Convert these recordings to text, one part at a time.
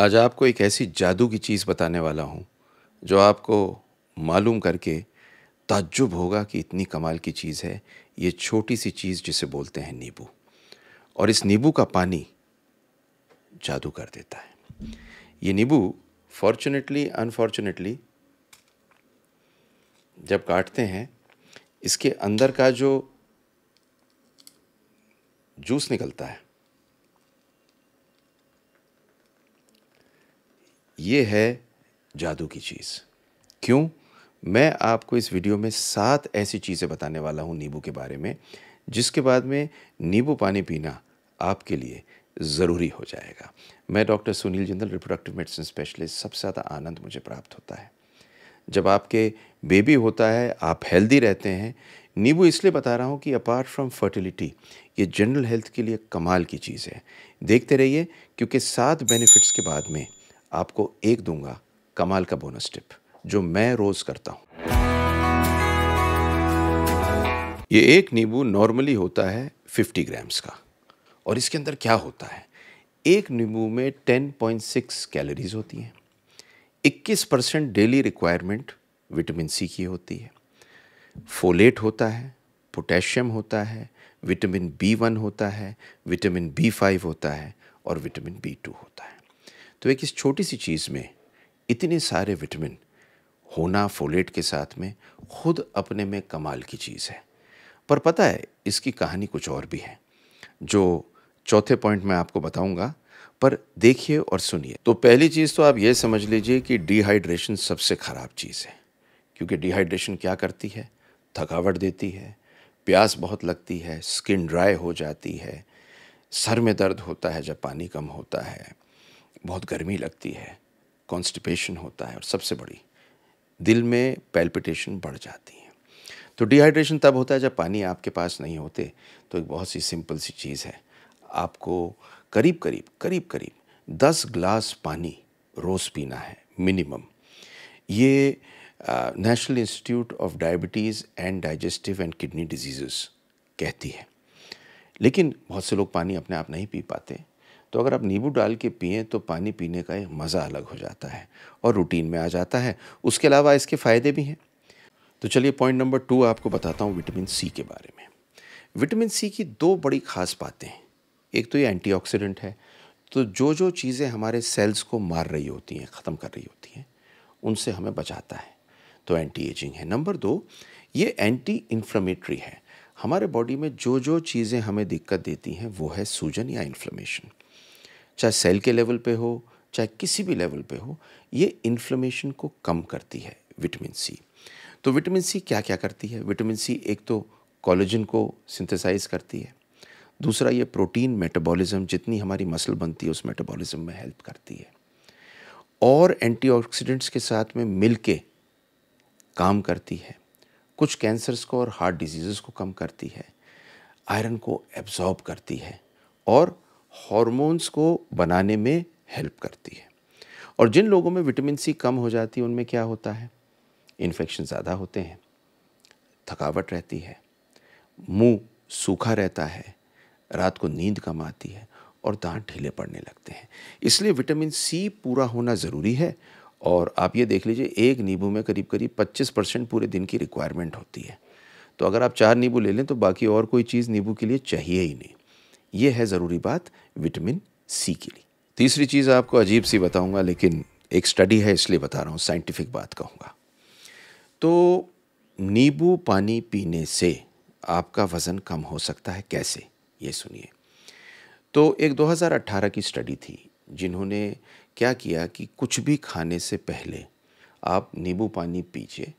आज आपको एक ऐसी जादू की चीज़ बताने वाला हूँ जो आपको मालूम करके ताज्जुब होगा कि इतनी कमाल की चीज़ है ये छोटी सी चीज़ जिसे बोलते हैं नींबू और इस नींबू का पानी जादू कर देता है ये नींबू फॉर्चुनेटली अनफॉर्चुनेटली जब काटते हैं इसके अंदर का जो जूस निकलता है ये है जादू की चीज़ क्यों मैं आपको इस वीडियो में सात ऐसी चीज़ें बताने वाला हूँ नींबू के बारे में जिसके बाद में नींबू पानी पीना आपके लिए ज़रूरी हो जाएगा मैं doctor Sunil Jindal reproductive medicine specialist सबसे ज़्यादा आनंद मुझे प्राप्त होता है जब आपके बेबी होता है आप हेल्दी रहते हैं नींबू इसलिए बता रहा हूँ कि अपार्ट फ्रॉम फर्टिलिटी ये जनरल हेल्थ के लिए कमाल की चीज़ है देखते रहिए क्योंकि सात बेनिफिट्स के बाद में आपको एक दूंगा कमाल का बोनस टिप जो मैं रोज़ करता हूँ ये एक नींबू नॉर्मली होता है 50 ग्राम्स का और इसके अंदर क्या होता है एक नींबू में 10.6 कैलोरीज होती हैं 21 percent daily requirement vitamin C की होती है फोलेट होता है पोटेशियम होता है विटामिन बी वन होता है विटामिन बी फाइव होता है और विटामिन बी टू होता है तो एक इस छोटी सी चीज़ में इतने सारे विटामिन होना फोलेट के साथ में खुद अपने में कमाल की चीज़ है पर पता है इसकी कहानी कुछ और भी है जो चौथे पॉइंट मैं आपको बताऊंगा पर देखिए और सुनिए तो पहली चीज़ तो आप ये समझ लीजिए कि डिहाइड्रेशन सबसे ख़राब चीज़ है क्योंकि डिहाइड्रेशन क्या करती है थकावट देती है प्यास बहुत लगती है स्किन ड्राई हो जाती है सर में दर्द होता है जब पानी कम होता है बहुत गर्मी लगती है कॉन्स्टिपेशन होता है और सबसे बड़ी दिल में पैल्पिटेशन बढ़ जाती है तो डिहाइड्रेशन तब होता है जब पानी आपके पास नहीं होते तो एक बहुत सी सिंपल सी चीज़ है आपको करीब करीब करीब करीब दस ग्लास पानी रोज़ पीना है मिनिमम ये National Institute of Diabetes and Digestive and Kidney Diseases कहती है लेकिन बहुत से लोग पानी अपने आप नहीं पी पाते तो अगर आप नींबू डाल के पिए तो पानी पीने का एक मज़ा अलग हो जाता है और रूटीन में आ जाता है उसके अलावा इसके फ़ायदे भी हैं तो चलिए पॉइंट नंबर टू आपको बताता हूँ विटामिन सी के बारे में विटामिन सी की दो बड़ी खास बातें हैं एक तो ये एंटी है तो जो जो चीज़ें हमारे सेल्स को मार रही होती हैं ख़त्म कर रही होती हैं उनसे हमें बचाता है तो एंटी एजिंग है नंबर दो ये एंटी इन्फ्लेमेटरी है हमारे बॉडी में जो जो चीज़ें हमें दिक्कत देती हैं वो है सूजन या इन्फ्लेमेशन चाहे सेल के लेवल पे हो चाहे किसी भी लेवल पे हो ये इन्फ्लेमेशन को कम करती है विटामिन सी तो विटामिन सी क्या क्या करती है विटामिन सी एक तो कॉलेजन को सिंथेसाइज करती है दूसरा ये प्रोटीन मेटाबॉलिज्म जितनी हमारी मसल बनती है उस मेटाबॉलिज्म में हेल्प करती है और एंटीऑक्सीडेंट्स के साथ में मिल के काम करती है कुछ कैंसर्स को और हार्ट डिजीज़ को कम करती है आयरन को एब्जॉर्ब करती है और हॉर्मोन्स को बनाने में हेल्प करती है और जिन लोगों में विटामिन सी कम हो जाती है उनमें क्या होता है इन्फेक्शन ज़्यादा होते हैं थकावट रहती है मुंह सूखा रहता है रात को नींद कम आती है और दांत ढीले पड़ने लगते हैं इसलिए विटामिन सी पूरा होना ज़रूरी है और आप ये देख लीजिए एक नींबू में करीब करीब 25 परसेंट पूरे दिन की रिक्वायरमेंट होती है तो अगर आप चार नींबू ले लें तो बाकी और कोई चीज़ नींबू के लिए चाहिए ही नहीं ये है ज़रूरी बात विटामिन सी के लिए तीसरी चीज़ आपको अजीब सी बताऊंगा लेकिन एक स्टडी है इसलिए बता रहा हूँ साइंटिफिक बात कहूँगा तो नींबू पानी पीने से आपका वज़न कम हो सकता है कैसे ये सुनिए तो एक 2018 की स्टडी थी जिन्होंने क्या किया कि कुछ भी खाने से पहले आप नींबू पानी पीजिए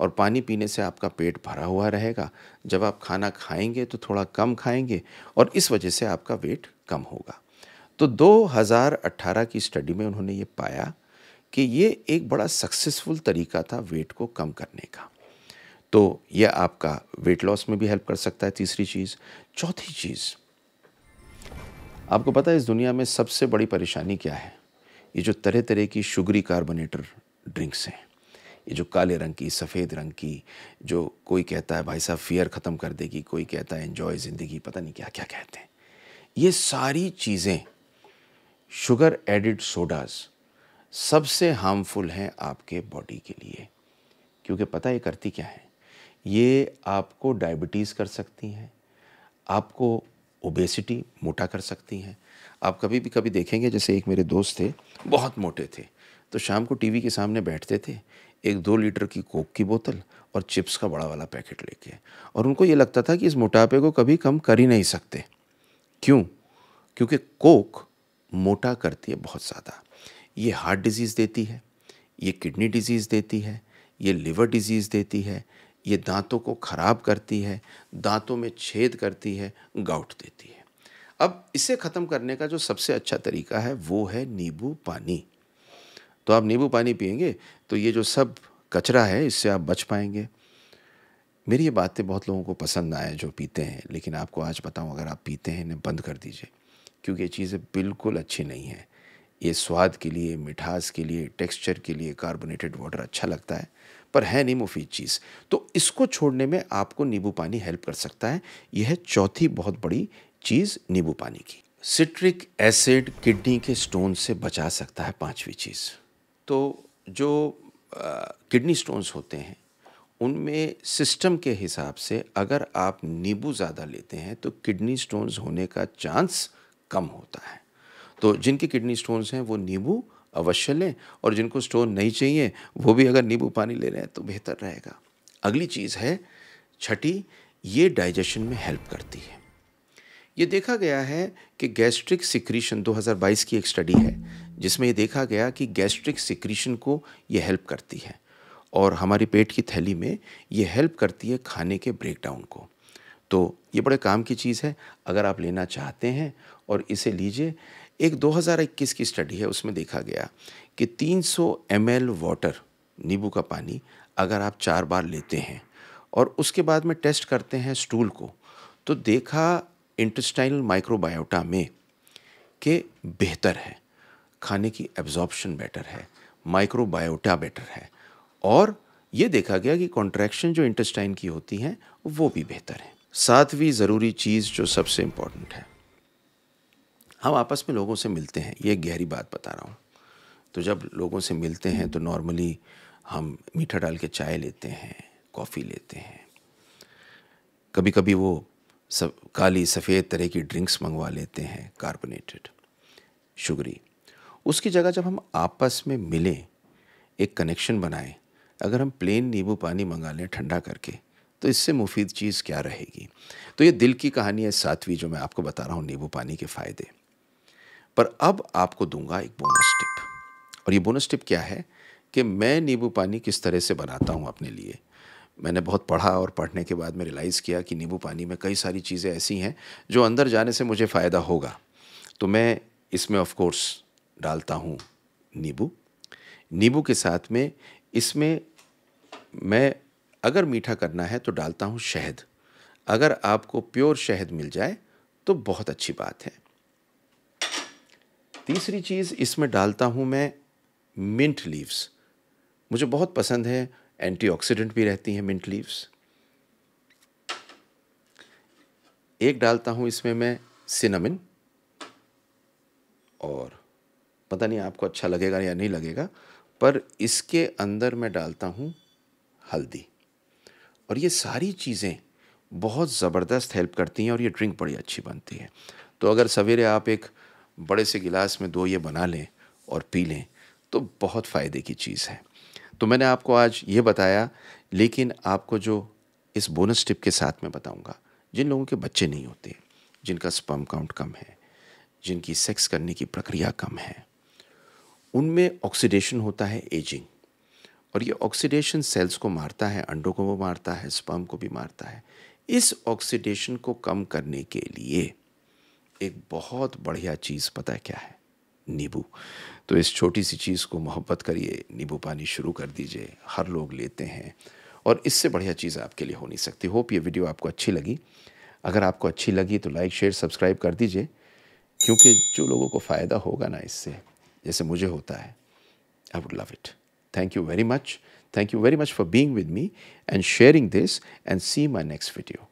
और पानी पीने से आपका पेट भरा हुआ रहेगा जब आप खाना खाएंगे तो थोड़ा कम खाएंगे और इस वजह से आपका वेट कम होगा तो 2018 की स्टडी में उन्होंने ये पाया कि ये एक बड़ा सक्सेसफुल तरीका था वेट को कम करने का तो यह आपका वेट लॉस में भी हेल्प कर सकता है तीसरी चीज़ चौथी चीज़ आपको पता है इस दुनिया में सबसे बड़ी परेशानी क्या है ये जो तरह तरह की शुगरी कार्बोनेटर ड्रिंक्स हैं ये जो काले रंग की सफ़ेद रंग की जो कोई कहता है भाई साहब फियर ख़त्म कर देगी कोई कहता है इन्जॉय ज़िंदगी पता नहीं क्या क्या कहते हैं ये सारी चीज़ें शुगर एडिड सोडाज़ सबसे हार्मफुल हैं आपके बॉडी के लिए क्योंकि पता ये करती क्या है ये आपको डायबिटीज़ कर सकती हैं आपको ओबेसिटी मोटा कर सकती हैं आप कभी भी कभी देखेंगे जैसे एक मेरे दोस्त थे बहुत मोटे थे तो शाम को टीवी के सामने बैठते थे एक दो लीटर की कोक की बोतल और चिप्स का बड़ा वाला पैकेट लेके और उनको ये लगता था कि इस मोटापे को कभी कम कर ही नहीं सकते क्यों क्योंकि कोक मोटा करती है बहुत ज़्यादा ये हार्ट डिजीज़ देती है ये किडनी डिजीज़ देती है ये लिवर डिजीज़ देती है ये दांतों को ख़राब करती है दांतों में छेद करती है गाउट देती है अब इसे ख़त्म करने का जो सबसे अच्छा तरीका है वो है नींबू पानी तो आप नींबू पानी पियेंगे तो ये जो सब कचरा है इससे आप बच पाएंगे मेरी ये बातें बहुत लोगों को पसंद ना आए जो पीते हैं लेकिन आपको आज बताऊं अगर आप पीते हैं इन्हें बंद कर दीजिए क्योंकि ये चीज़ें बिल्कुल अच्छी नहीं हैं ये स्वाद के लिए मिठास के लिए टेक्सचर के लिए कार्बोनेटेड वाटर अच्छा लगता है पर है नहीं मुफीद चीज़ तो इसको छोड़ने में आपको नींबू पानी हेल्प कर सकता है यह है चौथी बहुत बड़ी चीज़ नींबू पानी की सिट्रिक एसिड किडनी के स्टोन से बचा सकता है पांचवी चीज़ तो जो किडनी स्टोन्स होते हैं उनमें सिस्टम के हिसाब से अगर आप नींबू ज़्यादा लेते हैं तो किडनी स्टोन्स होने का चांस कम होता है तो जिनके किडनी स्टोन्स हैं वो नींबू अवश्य लें और जिनको स्टोन नहीं चाहिए वो भी अगर नींबू पानी ले रहे हैं तो बेहतर रहेगा अगली चीज़ है छठी ये डाइजेशन में हेल्प करती है ये देखा गया है कि गैस्ट्रिक सिक्रीशन 2022 की एक स्टडी है जिसमें ये देखा गया कि गैस्ट्रिक सिक्रीशन को ये हेल्प करती है और हमारी पेट की थैली में ये हेल्प करती है खाने के ब्रेकडाउन को तो ये बड़े काम की चीज़ है अगर आप लेना चाहते हैं और इसे लीजिए एक 2021 की स्टडी है उसमें देखा गया कि 300 सौ वाटर नींबू का पानी अगर आप चार बार लेते हैं और उसके बाद में टेस्ट करते हैं स्टूल को तो देखा इंटस्टाइनल माइक्रोबायोटा में कि बेहतर है खाने की एब्जॉर्बशन बेटर है माइक्रोबायोटा बेटर है और ये देखा गया कि कॉन्ट्रैक्शन जो इंटेस्टाइन की होती हैं वो भी बेहतर है सातवीं ज़रूरी चीज़ जो सबसे इम्पॉर्टेंट है हम आपस में लोगों से मिलते हैं ये गहरी बात बता रहा हूँ तो जब लोगों से मिलते हैं तो नॉर्मली हम मीठा डाल के चाय लेते हैं कॉफ़ी लेते हैं कभी कभी वो सब काली सफ़ेद तरह की ड्रिंक्स मंगवा लेते हैं कार्बोनेटेड शुगरी उसकी जगह जब हम आपस में मिलें एक कनेक्शन बनाएं अगर हम प्लेन नींबू पानी मंगा लें ठंडा करके तो इससे मुफीद चीज़ क्या रहेगी तो ये दिल की कहानी है सातवीं जो मैं आपको बता रहा हूँ नींबू पानी के फ़ायदे पर अब आपको दूंगा एक बोनस टिप और ये बोनस टिप क्या है कि मैं नींबू पानी किस तरह से बनाता हूँ अपने लिए मैंने बहुत पढ़ा और पढ़ने के बाद मैं रियलाइज़ किया कि नींबू पानी में कई सारी चीज़ें ऐसी हैं जो अंदर जाने से मुझे फ़ायदा होगा तो मैं इसमें ऑफ़ कोर्स डालता हूँ नींबू नींबू के साथ में इसमें मैं अगर मीठा करना है तो डालता हूँ शहद अगर आपको प्योर शहद मिल जाए तो बहुत अच्छी बात है तीसरी चीज़ इसमें डालता हूँ मैं मिंट लीव्स मुझे बहुत पसंद है एंटीऑक्सीडेंट भी रहती हैं मिंट लीव्स एक डालता हूँ इसमें मैं सिनेमिन और पता नहीं आपको अच्छा लगेगा या नहीं लगेगा पर इसके अंदर मैं डालता हूँ हल्दी और ये सारी चीज़ें बहुत ज़बरदस्त हेल्प करती हैं और ये ड्रिंक बड़ी अच्छी बनती है तो अगर सवेरे आप एक बड़े से गिलास में दो ये बना लें और पी लें तो बहुत फ़ायदे की चीज़ है तो मैंने आपको आज ये बताया लेकिन आपको जो इस बोनस टिप के साथ मैं बताऊंगा जिन लोगों के बच्चे नहीं होते जिनका स्पम काउंट कम है जिनकी सेक्स करने की प्रक्रिया कम है उनमें ऑक्सीडेशन होता है एजिंग और ये ऑक्सीडेशन सेल्स को मारता है अंडों को भी मारता है स्पर्म को भी मारता है इस ऑक्सीडेशन को कम करने के लिए एक बहुत बढ़िया चीज़ पता क्या है नींबू तो इस छोटी सी चीज़ को मोहब्बत करिए नींबू पानी शुरू कर दीजिए हर लोग लेते हैं और इससे बढ़िया चीज़ आपके लिए हो नहीं सकती होप ये वीडियो आपको अच्छी लगी अगर आपको अच्छी लगी तो लाइक शेयर सब्सक्राइब कर दीजिए क्योंकि जो लोगों को फ़ायदा होगा ना इससे जैसे मुझे होता है I would love it thank you very much thank you very much for being with me and sharing this and see my next video